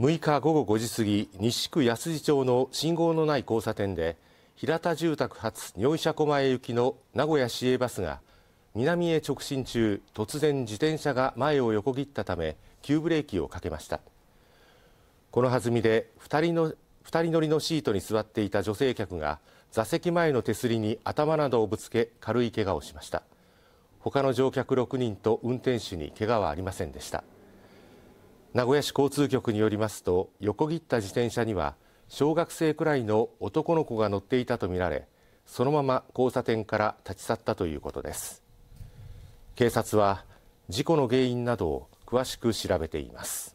6日午後5時過ぎ西区安地町の信号のない交差点で平田住宅発尿医者狛江行きの名古屋市営バスが南へ直進中突然自転車が前を横切ったため急ブレーキをかけましたこの弾みで2人の2人乗りのシートに座っていた女性客が座席前の手すりに頭などをぶつけ軽いけがをしました他の乗客6人と運転手にけがはありませんでした名古屋市交通局によりますと横切った自転車には小学生くらいの男の子が乗っていたとみられそのまま交差点から立ち去ったということです警察は事故の原因などを詳しく調べています